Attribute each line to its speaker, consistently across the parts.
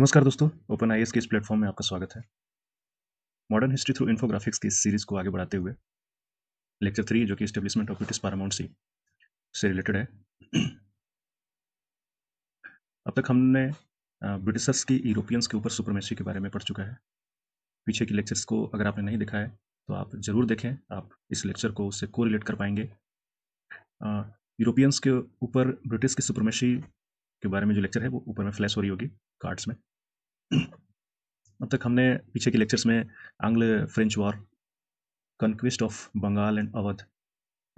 Speaker 1: नमस्कार दोस्तों ओपन आई के इस प्लेटफॉर्म में आपका स्वागत है मॉडर्न हिस्ट्री थ्रू इन्फोग्राफिक्स की इस सीरीज़ को आगे बढ़ाते हुए लेक्चर थ्री जो कि establishment of British paramountcy से रिलेटेड है अब तक हमने ब्रिटिशर्स की यूरोपियंस के ऊपर सुपरमेसी के बारे में पढ़ चुका है पीछे के लेक्चर्स को अगर आपने नहीं देखा है तो आप ज़रूर देखें आप इस लेक्चर को उससे को रिलेट कर पाएंगे यूरोपियंस के ऊपर ब्रिटिश की सुपरमेसी के बारे में जो लेक्चर है वो ऊपर में फ्लैश हो रही होगी कार्ड्स में अब तक हमने पीछे के लेक्चर्स में आंग्ल French war conquest of Bengal and Awadh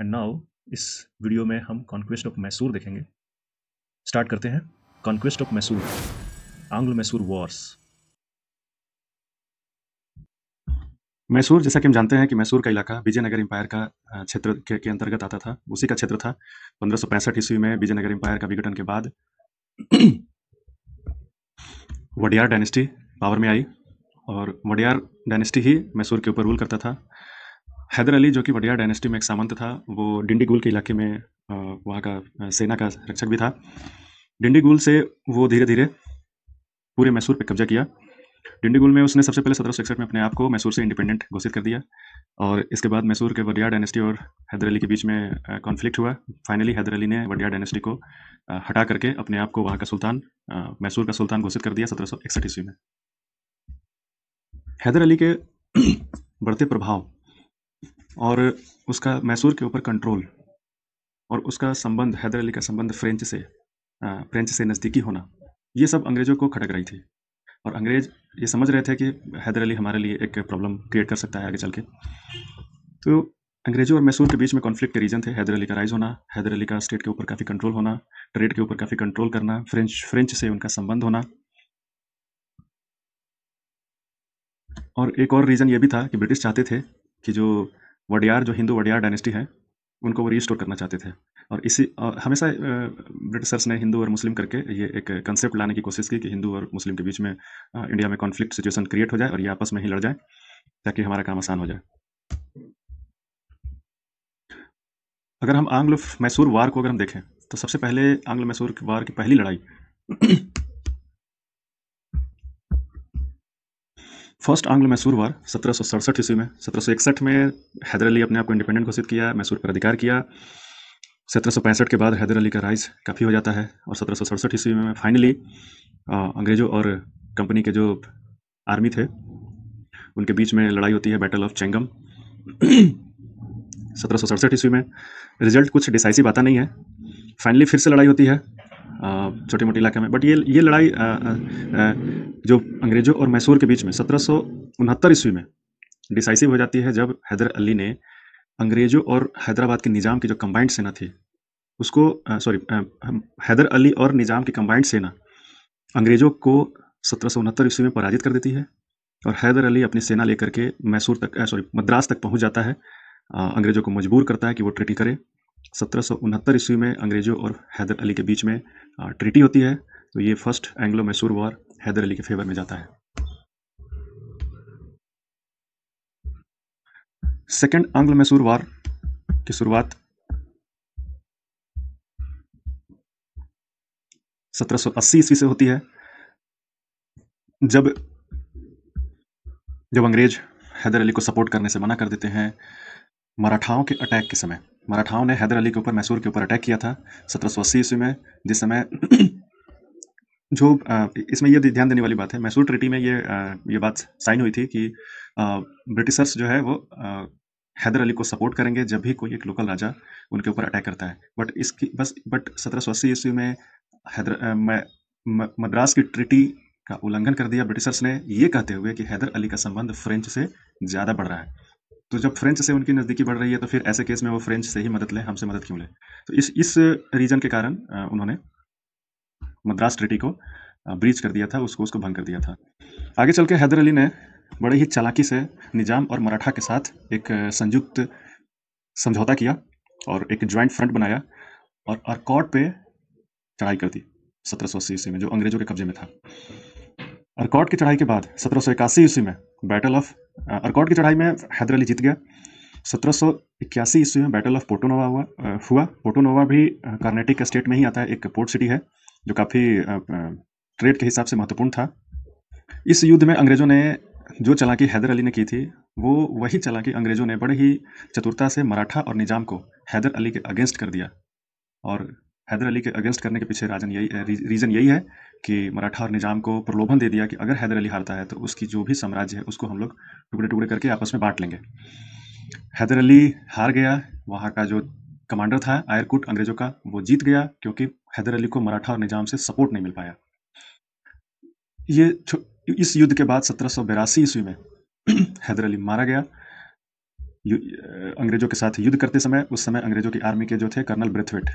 Speaker 1: and now इस वीडियो में हम कॉन्क्वेस्ट ऑफ मैसूर देखेंगे स्टार्ट करते हैं कॉन्क्वेस्ट ऑफ मैसूर आंग्ल मैसूर वॉर्स मैसूर जैसा कि हम जानते हैं कि मैसूर का इलाका विजयनगर एम्पायर का क्षेत्र के, के अंतर्गत आता था उसी का क्षेत्र था पंद्रह ईस्वी में विजयनगर एम्पायर का विघटन के बाद वडियार डायनेस्टी पावर में आई और वडियार डायनेस्टी ही मैसूर के ऊपर रूल करता था हैदर अली जो कि वडियार डायनेस्टी में एक सामंत था वो डिंडीगुल के इलाके में वहाँ का सेना का रक्षक भी था डिंडीगुल से वो धीरे धीरे पूरे मैसूर पर कब्जा किया डिंडीगुल में उसने सबसे पहले सत्रह में अपने आप को मैसूर से इंडिपेंडेंट घोषित कर दिया और इसके बाद मैसूर के वडिया डायनेस्टी और हैदर अली के बीच में कॉन्फ्लिक्ट हुआ फाइनली हैदर अली ने वडिया डायनेस्टी को हटा करके अपने आप को वहाँ का सुल्तान मैसूर का सुल्तान घोषित कर दिया सत्रह सौ इकसठ ईस्वी में हैदर अली के बढ़ते प्रभाव और उसका मैसूर के ऊपर कंट्रोल और उसका संबंध हैदर अली का संबंध फ्रेंच से फ्रेंच से नज़दीकी होना ये सब अंग्रेज़ों को खटक रही थी और अंग्रेज़ ये समझ रहे थे कि हैदर अली हमारे लिए एक प्रॉब्लम क्रिएट कर सकता है आगे चल के तो अंग्रेज़ों और मैसूर के बीच में कॉन्फ्लिक्ट के रीजन थे हैदर अली का राइज होना हैदर अली का स्टेट के ऊपर काफ़ी कंट्रोल होना ट्रेड के ऊपर काफ़ी कंट्रोल करना फ्रेंच फ्रेंच से उनका संबंध होना और एक और रीज़न ये भी था कि ब्रिटिश चाहते थे कि जो वडियार जो हिंदू वडियार डायनेस्टी है उनको वो रीस्टोर करना चाहते थे और इसी और हमेशा ब्रिटिशर्स ने हिंदू और मुस्लिम करके ये एक कंसेप्ट लाने की कोशिश की कि हिंदू और मुस्लिम के बीच में इंडिया में कॉन्फ्लिक्ट सिचुएशन क्रिएट हो जाए और ये आपस में ही लड़ जाए ताकि हमारा काम आसान हो जाए अगर हम आंग्ल मैसूर वार को अगर हम देखें तो सबसे पहले आंग्ल मैसूर वार की पहली लड़ाई फर्स्ट आंग्ल मैसूर वार सत्रह सौ सड़सठ ईस्वी में सत्रह सौ इकसठ में हैदर अली अपने आप को इंडिपेंडेंट घोषित किया मैसूर पर अधिकार किया सत्रह सौ पैंसठ के बाद हैदर अली का राइज काफ़ी हो जाता है और सत्रह सौ सड़सठ ईस्वी में फाइनली अंग्रेज़ों और कंपनी के जो आर्मी थे उनके बीच में लड़ाई होती है बैटल ऑफ चेंगम सत्रह सौ सड़सठ ईस्वी में रिजल्ट कुछ डिसाइसिव आता नहीं है फाइनली फिर से लड़ाई होती है छोटे मोटे इलाके में बट ये ये लड़ाई आ, आ, आ, जो अंग्रेज़ों और मैसूर के बीच में सत्रह ईस्वी में डिसाइसिव हो जाती है जब हैदर अली ने अंग्रेज़ों और हैदराबाद के निज़ाम की जो कंबाइंड सेना थी उसको सॉरी हैदर अली और निज़ाम की कंबाइंड सेना अंग्रेज़ों को सत्रह ईस्वी में पराजित कर देती है और हैदर अली अपनी सेना लेकर के मैसूर तक सॉरी मद्रास तक पहुंच जाता है अंग्रेज़ों को मजबूर करता है कि वो ट्रिटी करे सत्रह ईस्वी में अंग्रेज़ों और हैदर अली के बीच में ट्रीटी होती है तो ये first Anglo Mysore war Hyder Ali के फेवर में जाता है सेकेंड एंग्लो मैसूर वार की शुरुआत सत्रह ईस्वी से होती है जब जब अंग्रेज हैदर अली को सपोर्ट करने से मना कर देते हैं मराठाओं के अटैक के समय मराठाओं ने हैदर अली के ऊपर मैसूर के ऊपर अटैक किया था सत्रह सौ अस्सी ईस्वी में जिस समय जो इसमें यह ध्यान देने वाली बात है मैसूर ट्रिटी में ये ये बात साइन हुई थी कि ब्रिटिशर्स जो है वो हैदर अली को सपोर्ट करेंगे जब भी कोई एक लोकल राजा उनके ऊपर अटैक करता है बट इसकी बस बट सत्रह सौ अस्सी ईस्वी में हैदर मद्रास की ट्रिटी का उल्लंघन कर दिया ब्रिटिशर्स ने ये कहते हुए कि हैदर अली का संबंध फ्रेंच से ज़्यादा बढ़ रहा है तो जब फ्रेंच से उनकी नज़दीकी बढ़ रही है तो फिर ऐसे केस में वो फ्रेंच से ही मदद लें हमसे मदद क्यों लें तो इस इस रीज़न के कारण उन्होंने मद्रास ट्रिटी को ब्रीच कर दिया था उसको उसको भंग कर दिया था आगे चल के हैदर अली ने बड़े ही चालाकी से निजाम और मराठा के साथ एक संयुक्त समझौता किया और एक ज्वाइंट फ्रंट बनाया और अरकॉट पे चढ़ाई कर दी सत्रह सौ अस्सी ईस्वी में जो अंग्रेजों के कब्जे में था अरकॉट की चढ़ाई के बाद सत्रह सौ इक्यासी ईस्वी में बैटल ऑफ अरकॉट की चढ़ाई में हैदर अली जीत गया सत्रह सौ इक्यासी ईस्वी में बैटल ऑफ पोटोनोवा हुआ हुआ पोटोनोवा भी कर्नाटिक स्टेट में ही आता है एक पोर्ट सिटी है जो काफ़ी ट्रेड के हिसाब से महत्वपूर्ण था इस युद्ध में अंग्रेज़ों ने जो चलाकी हैदर अली ने की थी वो वही चलाकी अंग्रेज़ों ने बड़े ही चतुरता से मराठा और निज़ाम को हैदर अली के अगेंस्ट कर दिया और हैदर अली के अगेंस्ट करने के पीछे राजन यही रीज़न यही है कि मराठा और निज़ाम को प्रलोभन दे दिया कि अगर हैदर अली हारता है तो उसकी जो भी साम्राज्य है उसको हम लोग टुकड़े टुकड़े करके आपस में बांट लेंगे हैदर अली हार गया वहाँ का जो कमांडर था आयरकुट अंग्रेज़ों का वो जीत गया क्योंकि हैदर अली को मराठा और निज़ाम से सपोर्ट नहीं मिल पाया ये इस युद्ध के बाद सत्रह ईस्वी में हैदर अली मारा गया अंग्रेजों के साथ युद्ध करते समय उस समय अंग्रेजों की आर्मी के जो थे कर्नल ब्रेथवेट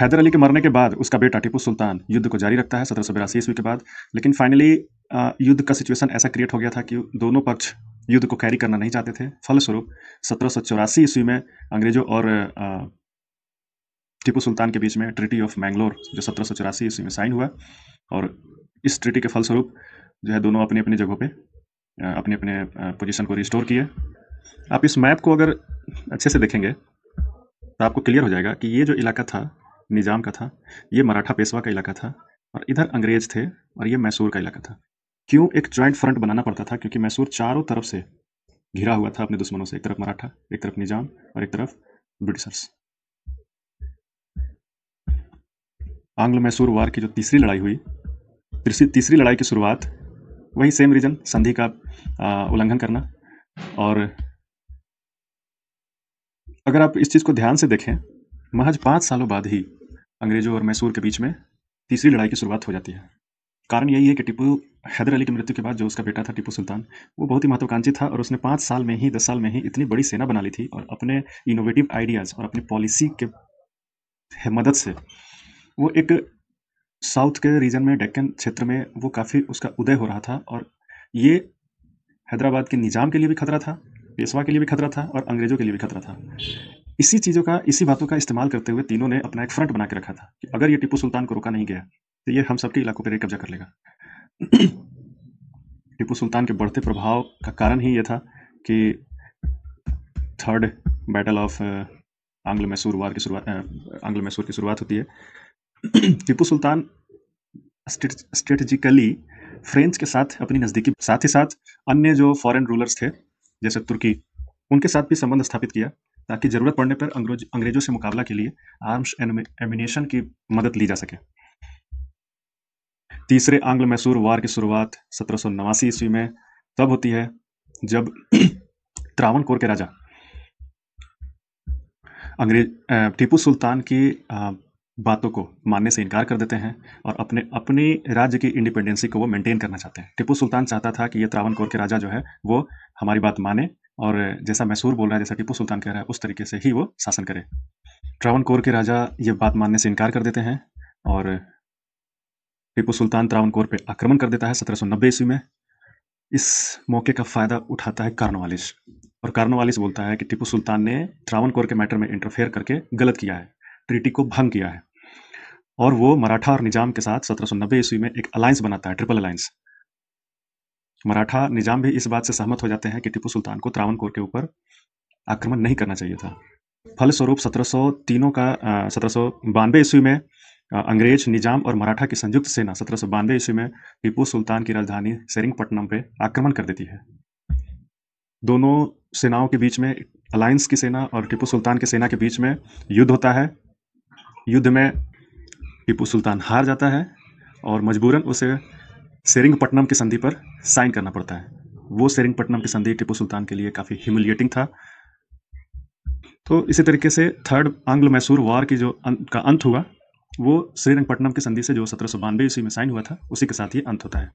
Speaker 1: हैदर अली के मरने के बाद उसका बेटा टीपू सुल्तान युद्ध को जारी रखता है सत्रह सौ बिरासी ईस्वी के बाद लेकिन फाइनली युद्ध का सिचुएशन ऐसा क्रिएट हो गया था कि दोनों पक्ष युद्ध को कैरी करना नहीं चाहते थे फलस्वरूप सत्रह सौ चौरासी ईस्वी में अंग्रेजों और टीपू सुल्तान के बीच में ट्रिटी ऑफ मैंगलोर जो सत्रह सौ चौरासी ईस्वी में साइन हुआ और इस ट्रिटी के फलस्वरूप जो है दोनों अपनी अपनी जगहों पर अपने अपने पोजिशन को रिस्टोर किए आप इस मैप को अगर अच्छे से देखेंगे तो आपको क्लियर हो जाएगा कि ये जो इलाका था निज़ाम का था ये मराठा पेशवा का इलाका था और इधर अंग्रेज थे और ये मैसूर का इलाका था क्यों एक जॉइंट फ्रंट बनाना पड़ता था क्योंकि मैसूर चारों तरफ से घिरा हुआ था अपने दुश्मनों से एक तरफ मराठा एक तरफ निज़ाम और एक तरफ ब्रिटिशर्स आंग्ल मैसूर वार की जो तीसरी लड़ाई हुई तीसरी तीसरी लड़ाई की शुरुआत वही सेम रीज़न संधि का उल्लंघन करना और अगर आप इस चीज़ को ध्यान से देखें महज पाँच सालों बाद ही अंग्रेज़ों और मैसूर के बीच में तीसरी लड़ाई की शुरुआत हो जाती है कारण यही है कि टिपू हैदर अली की मृत्यु के बाद जो उसका बेटा था टिपू सुल्तान वो बहुत ही महत्वाकांक्षी था और उसने पाँच साल में ही दस साल में ही इतनी बड़ी सेना बना ली थी और अपने इनोवेटिव आइडियाज़ और अपनी पॉलिसी के मदद से वो एक साउथ के रीजन में डेक्कन क्षेत्र में वो काफ़ी उसका उदय हो रहा था और ये हैदराबाद के निज़ाम के लिए भी खतरा था पेशवा के लिए भी खतरा था और अंग्रेजों के लिए भी खतरा था इसी चीज़ों का इसी बातों का इस्तेमाल करते हुए तीनों ने अपना एक फ्रंट बना के रखा था कि अगर ये टिपू सुल्तान को रोका नहीं गया तो ये हम सबके इलाकों पर कब्जा कर लेगा टिपू सुल्तान के बढ़ते प्रभाव का कारण ही ये था कि थर्ड बैटल ऑफ आंग्ल मैसूर वार की शुरुआत आंग्ल uh, मैसूर की शुरुआत होती है टिपू सुल्तान स्ट्रेटजिकली फ्रेंच के साथ अपनी नज़दीकी साथ ही साथ अन्य जो फॉरेन रूलर्स थे जैसे तुर्की उनके साथ भी संबंध स्थापित किया ताकि जरूरत पड़ने पर अंग्रेजों से मुकाबला के लिए आर्म्स एमिनेशन की मदद ली जा सके तीसरे आंग्ल मैसूर वार की शुरुआत सत्रह ईस्वी में तब होती है जब त्रावण के राजा अंग्रेज टीपू सुल्तान की बातों को मानने से इनकार कर देते हैं और अपने अपने राज्य की इंडिपेंडेंसी को वो मेंटेन करना चाहते हैं टीपू सुल्तान चाहता था कि ये त्रावण के राजा जो है वो हमारी बात माने और जैसा मैसूर बोल रहा है जैसा टीपू सुल्तान कह रहा है उस तरीके से ही वो शासन करे ट्रावन कोर के राजा ये बात मानने से इनकार कर देते हैं और टीपू सुल्तान त्रावन कोर पर आक्रमण कर देता है सत्रह सौ नब्बे ईस्वी में इस मौके का फ़ायदा उठाता है कार्नवालिस और कार्नवालिस बोलता है कि टीपू सुल्तान ने त्रावन कोर के मैटर में इंटरफेयर करके गलत किया है ट्रीटी को भंग किया है और वो मराठा और निजाम के साथ सत्रह ईस्वी में एक अलायंस बनाता है ट्रिपल अलायंस मराठा निजाम भी इस बात से सहमत हो जाते हैं कि टीपू सुल्तान को त्रावणकोर के ऊपर आक्रमण नहीं करना चाहिए था फलस्वरूप सत्रह तीनों का सत्रह ईस्वी में अंग्रेज निजाम और मराठा की संयुक्त सेना सत्रह सौ बानवे ईस्वी में टीपू सुल्तान की राजधानी सेरिंगपट्टनम पर आक्रमण कर देती है दोनों सेनाओं के बीच में अलायंस की सेना और टीपू सुल्तान की सेना के बीच में युद्ध होता है युद्ध में टीपू सुल्तान हार जाता है और मजबूरन उसे सेरिंगपट्टनम की संधि पर साइन करना पड़ता है वो सेरिंगपट्टनम की संधि टिपू सुल्तान के लिए काफ़ी ह्यूमिलिएटिंग था तो इसी तरीके से थर्ड आंग्ल मैसूर वार की जो अं-, का अंत हुआ वो श्रीरंगपट्टनम की संधि से जो सत्रह सौ बानवे ईस्वी में साइन हुआ था उसी के साथ ही अंत होता है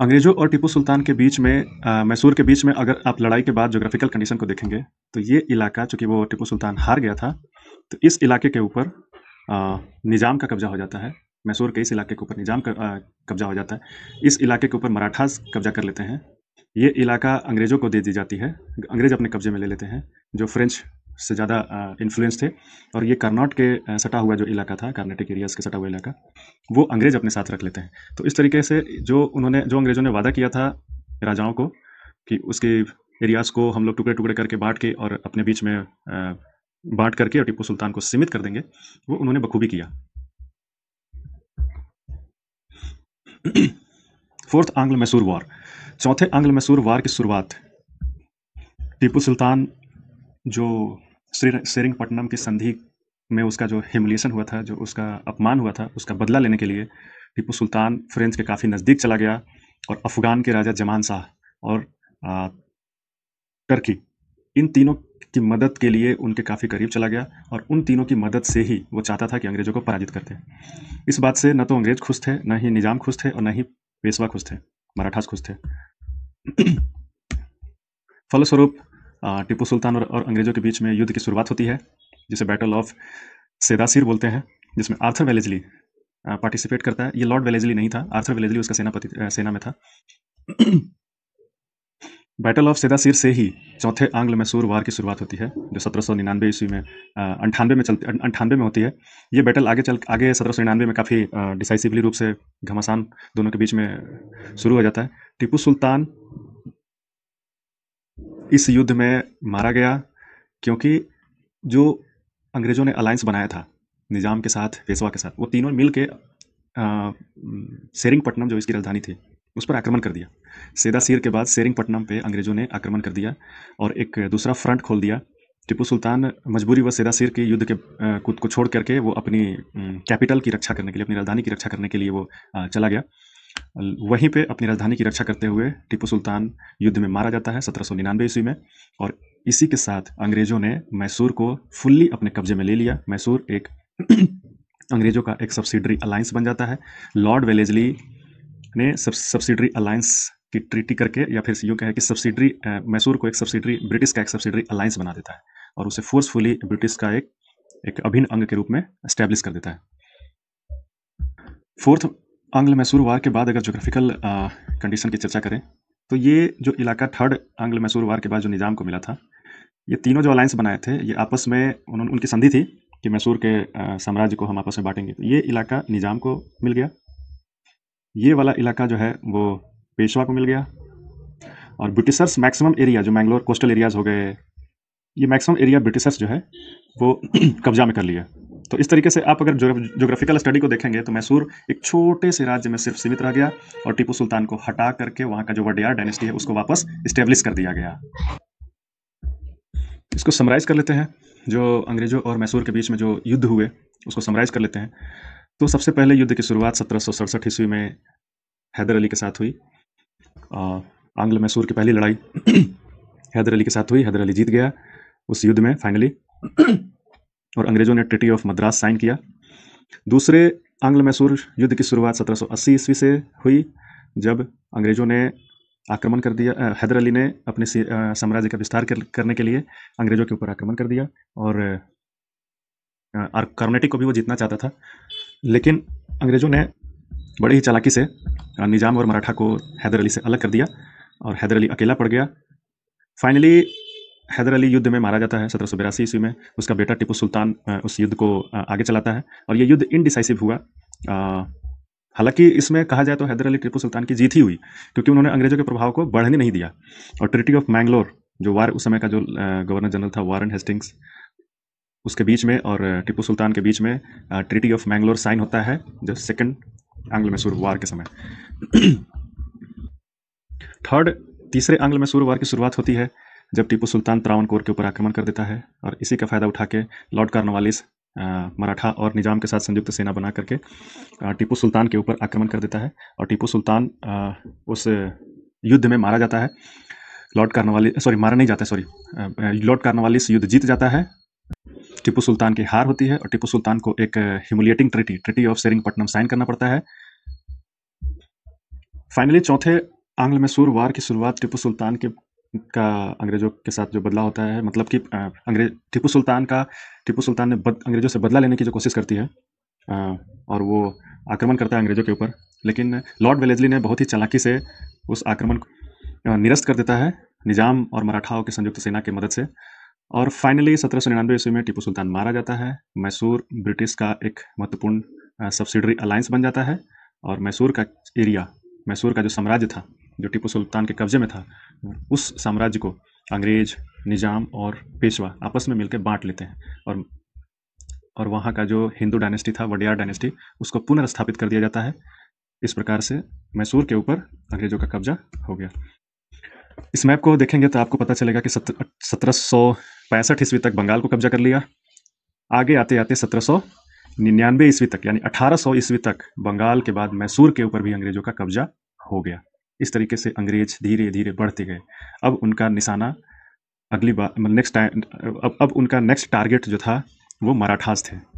Speaker 1: अंग्रेजों और टिपू सुल्तान के बीच में आ, मैसूर के बीच में अगर आप लड़ाई के बाद जोग्राफिकल कंडीशन को देखेंगे तो ये इलाका चूँकि वो टिपू सुल्तान हार गया था तो इस इलाके के ऊपर निज़ाम का कब्जा हो जाता है मैसूर के इस इलाके के ऊपर निजाम कब्जा हो जाता है इस इलाके के ऊपर मराठास कब्जा कर लेते हैं ये इलाका अंग्रेज़ों को दे दी जाती है अंग्रेज अपने कब्जे में ले लेते हैं जो फ्रेंच से ज़्यादा इन्फ्लुएंस थे और ये कर्नाट के सटा हुआ जो इलाका था कर्नाटक एरियाज के सटा हुआ इलाका वो अंग्रेज अपने साथ रख लेते हैं तो इस तरीके से जो उन्होंने जो अंग्रेज़ों ने वादा किया था राजाओं को कि उसके एरियाज को हम लोग टुकड़े टुकड़े करके बांट के और अपने बीच में बांट करके और टिप्पू सुल्तान को सीमित कर देंगे वो उन्होंने बखूबी किया फोर्थ आंग्ल मैसूर वार चौथे आंग्ल मैसूर वार की शुरुआत टीपू सुल्तान जो श्री सेरिंगपट्टनम की संधि में उसका जो हिमलेशन हुआ था जो उसका अपमान हुआ था उसका बदला लेने के लिए टीपू सुल्तान फ्रेंच के काफ़ी नज़दीक चला गया और अफ़गान के राजा जमान शाह और आ, टर्की इन तीनों की मदद के लिए उनके काफ़ी करीब चला गया और उन तीनों की मदद से ही वो चाहता था कि अंग्रेज़ों को पराजित करते इस बात से न तो अंग्रेज़ खुश थे न ही निज़ाम खुश थे और न ही पेशवा खुश थे मराठास खुश थे फलस्वरूप टीपू सुल्तान और, और अंग्रेज़ों के बीच में युद्ध की शुरुआत होती है जिसे बैटल ऑफ सेदासिर बोलते हैं जिसमें आर्थर वेलेजली पार्टिसिपेट करता है ये लॉर्ड वेलेजली नहीं था आर्थर वेलेजली उसका सेनापति सेना में था बैटल ऑफ सेदा सिर से ही चौथे आंग्ल मैसूर वार की शुरुआत होती है जो सत्रह सौ निन्यानवे ईस्वी में अंठानवे में चलती अं, अंठानवे में होती है ये बैटल आगे चल आगे सत्रह सौ निन्यानवे में काफ़ी डिसाइसिवली रूप से घमासान दोनों के बीच में शुरू हो जाता है टीपू सुल्तान इस युद्ध में मारा गया क्योंकि जो अंग्रेज़ों ने अलायंस बनाया था निज़ाम के साथ पेशवा के साथ वो तीनों मिल के शेरिंगपट्टनम जो इसकी राजधानी थी उस पर आक्रमण कर दिया सेदा सीर के बाद सेरिंगपट्टनम पे अंग्रेज़ों ने आक्रमण कर दिया और एक दूसरा फ्रंट खोल दिया टिपू सुल्तान मजबूरी व सेदा सीर के युद्ध के खुद को छोड़ करके वो अपनी कैपिटल की रक्षा करने के लिए अपनी राजधानी की रक्षा करने के लिए वो चला गया वहीं पे अपनी राजधानी की रक्षा करते हुए टिपू सुल्तान युद्ध में मारा जाता है सत्रह सौ निन्यानवे ईस्वी में और इसी के साथ अंग्रेज़ों ने मैसूर को फुल्ली अपने कब्जे में ले लिया मैसूर एक अंग्रेज़ों का एक सब्सिडरी अलायंस बन जाता है लॉर्ड वेलेजली ने सब सब्सिडरी अलायंस कि ट्रीटी करके या फिर यूँ e कहे कि सब्सिडरी मैसूर को एक सब्सिडरी ब्रिटिश का एक सब्सिडरी अलायंस बना देता है और उसे फोर्सफुली ब्रिटिश का एक एक अभिन्न अंग के रूप में इस्टेब्लिश कर देता है फोर्थ आंग्ल मैसूर वार के बाद अगर जोग्राफिकल कंडीशन की चर्चा करें तो ये जो इलाका थर्ड आंग्ल मैसूर वार के बाद जो निज़ाम को मिला था ये तीनों जो अलायंस बनाए थे ये आपस में उन्होंने उनकी संधि थी कि मैसूर के साम्राज्य को हम आपस में बांटेंगे तो ये इलाका निज़ाम को मिल गया ये वाला इलाका जो है वो पेशवा को मिल गया और ब्रिटिशर्स मैक्सिमम एरिया जो मैंगलोर कोस्टल एरियाज हो गए ये मैक्सिमम एरिया ब्रिटिशर्स जो है वो कब्जा में कर लिया तो इस तरीके से आप अगर जोग्राफिकल स्टडी को देखेंगे तो मैसूर एक छोटे से राज्य में सिर्फ सीमित रह गया और टीपू सुल्तान को हटा करके वहाँ का जो वडियार डायनेस्टी है उसको वापस इस्टेब्लिश कर दिया गया इसको समराइज कर लेते हैं जो अंग्रेजों और मैसूर के बीच में जो युद्ध हुए उसको समराइज कर लेते हैं तो सबसे पहले युद्ध की शुरुआत सत्रह ईस्वी में हैदर अली के साथ हुई आंग्ल मैसूर की पहली लड़ाई हैदर अली के साथ हुई हैदर अली जीत गया उस युद्ध में फाइनली और अंग्रेज़ों ने ट्रिटी ऑफ मद्रास साइन किया दूसरे आंग्ल मैसूर युद्ध की शुरुआत 1780 ईस्वी से हुई जब अंग्रेज़ों ने आक्रमण कर दिया हैदर अली ने अपने साम्राज्य का विस्तार कर, करने के लिए अंग्रेज़ों के ऊपर आक्रमण कर दिया और कर्नेटिक को भी वो जीतना चाहता था लेकिन अंग्रेज़ों ने बड़े ही चालाकी से निज़ाम और मराठा को हैदर अली से अलग कर दिया और हैदर अली अकेला पड़ गया फाइनली हैदर अली युद्ध में मारा जाता है सत्रह सौ बिरासी ईस्वी में उसका बेटा टिपू सुल्तान उस युद्ध को आगे चलाता है और ये युद्ध इनडिसाइसिव हुआ हालांकि इसमें कहा जाए तो हैदर अली टिपू सुल्तान की जीत ही हुई क्योंकि उन्होंने अंग्रेज़ों के प्रभाव को बढ़ने नहीं दिया और ट्रिटी ऑफ मैंगलोर जो वार उस समय का जो गवर्नर जनरल था वारन हेस्टिंग्स उसके बीच में और टिपू सुल्तान के बीच में ट्रिटी ऑफ मैंगलोर साइन होता है जो सेकंड आंग्ल में वार के समय थर्ड तीसरे आंग्ल में वार की शुरुआत होती है जब टीपू सुल्तान कोर के ऊपर आक्रमण कर देता है और इसी का फायदा उठा के लॉर्ड कार्नवालिस मराठा और निज़ाम के साथ संयुक्त सेना बना करके टीपू सुल्तान के ऊपर आक्रमण कर देता है और टीपू सुल्तान उस युद्ध में मारा जाता है लॉर्ड कार्नवालिस सॉरी मारा नहीं जाता सॉरी लॉर्ड कार्नवालिस युद्ध जीत जाता है टिपू सुल्तान की हार होती है और टिपू सुल्तान को एक ह्यूमिलिएटिंग ट्रिटी ट्रिटी ऑफ पटनम साइन करना पड़ता है फाइनली चौथे आंग्ल मैसूर वार की शुरुआत टिपू सुल्तान के का अंग्रेजों के साथ जो बदला होता है मतलब कि अंग्रेज टिपू सुल्तान का टिपू सुल्तान ने बद, अंग्रेजों से बदला लेने की जो कोशिश करती है आ, और वो आक्रमण करता है अंग्रेजों के ऊपर लेकिन लॉर्ड वेलेजली ने बहुत ही चालाकी से उस आक्रमण को निरस्त कर देता है निज़ाम और मराठाओं की संयुक्त सेना की मदद से और फाइनली सत्रह सौ निन्यानवे ईस्वी में टीपू सुल्तान मारा जाता है मैसूर ब्रिटिश का एक महत्वपूर्ण सब्सिडरी अलायंस बन जाता है और मैसूर का एरिया मैसूर का जो साम्राज्य था जो टीपू सुल्तान के कब्जे में था उस साम्राज्य को अंग्रेज निज़ाम और पेशवा आपस में मिलकर बांट लेते हैं और और वहाँ का जो हिंदू डायनेस्टी था वडियार डायनेस्टी उसको पुनर्स्थापित कर दिया जाता है इस प्रकार से मैसूर के ऊपर अंग्रेजों का कब्जा हो गया इस मैप को देखेंगे तो आपको पता चलेगा कि सत्रह सौ पैंसठ ईस्वी तक बंगाल को कब्जा कर लिया आगे आते आते सत्रह सौ निन्यानवे ईस्वी तक यानी अठारह सौ ईस्वी तक बंगाल के बाद मैसूर के ऊपर भी अंग्रेजों का कब्जा हो गया इस तरीके से अंग्रेज धीरे धीरे बढ़ते गए अब उनका निशाना अगली बार नेक्स्ट टाइम अब अब उनका नेक्स्ट टारगेट जो था वो मराठास थे